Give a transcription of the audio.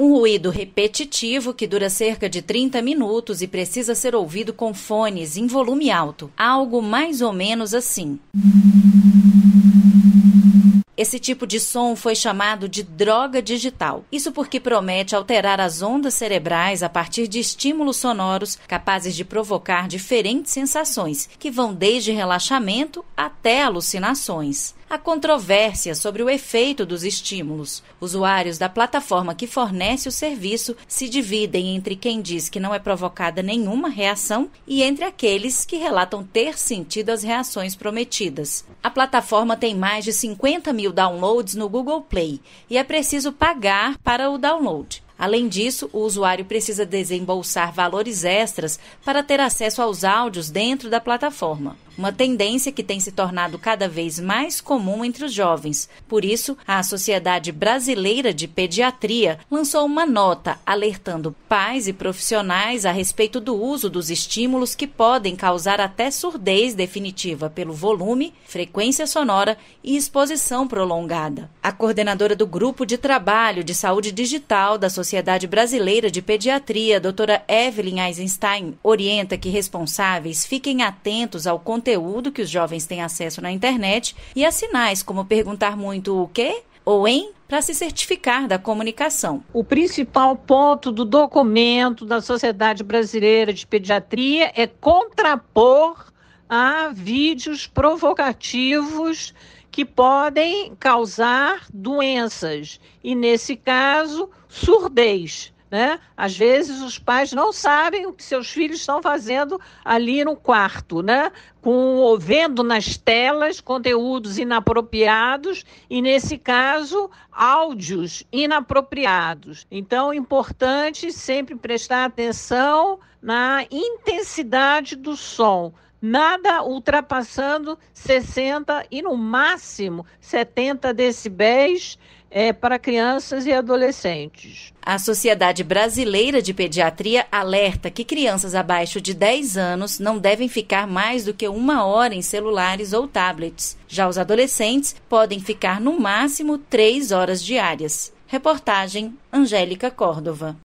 Um ruído repetitivo que dura cerca de 30 minutos e precisa ser ouvido com fones em volume alto, algo mais ou menos assim. Esse tipo de som foi chamado de droga digital. Isso porque promete alterar as ondas cerebrais a partir de estímulos sonoros capazes de provocar diferentes sensações, que vão desde relaxamento até alucinações há controvérsia sobre o efeito dos estímulos. Usuários da plataforma que fornece o serviço se dividem entre quem diz que não é provocada nenhuma reação e entre aqueles que relatam ter sentido as reações prometidas. A plataforma tem mais de 50 mil downloads no Google Play e é preciso pagar para o download. Além disso, o usuário precisa desembolsar valores extras para ter acesso aos áudios dentro da plataforma. Uma tendência que tem se tornado cada vez mais comum entre os jovens. Por isso, a Sociedade Brasileira de Pediatria lançou uma nota alertando pais e profissionais a respeito do uso dos estímulos que podem causar até surdez definitiva pelo volume, frequência sonora e exposição prolongada. A coordenadora do Grupo de Trabalho de Saúde Digital da Sociedade Sociedade Brasileira de Pediatria, a doutora Evelyn Eisenstein, orienta que responsáveis fiquem atentos ao conteúdo que os jovens têm acesso na internet e a sinais como perguntar muito o quê ou em para se certificar da comunicação. O principal ponto do documento da Sociedade Brasileira de Pediatria é contrapor a vídeos provocativos que podem causar doenças e, nesse caso, surdez. Né? Às vezes os pais não sabem o que seus filhos estão fazendo ali no quarto, né? Com vendo nas telas conteúdos inapropriados e nesse caso áudios inapropriados. Então, é importante sempre prestar atenção na intensidade do som nada ultrapassando 60 e no máximo 70 decibéis é, para crianças e adolescentes. A Sociedade Brasileira de Pediatria alerta que crianças abaixo de 10 anos não devem ficar mais do que uma hora em celulares ou tablets. Já os adolescentes podem ficar no máximo 3 horas diárias. Reportagem Angélica Córdova.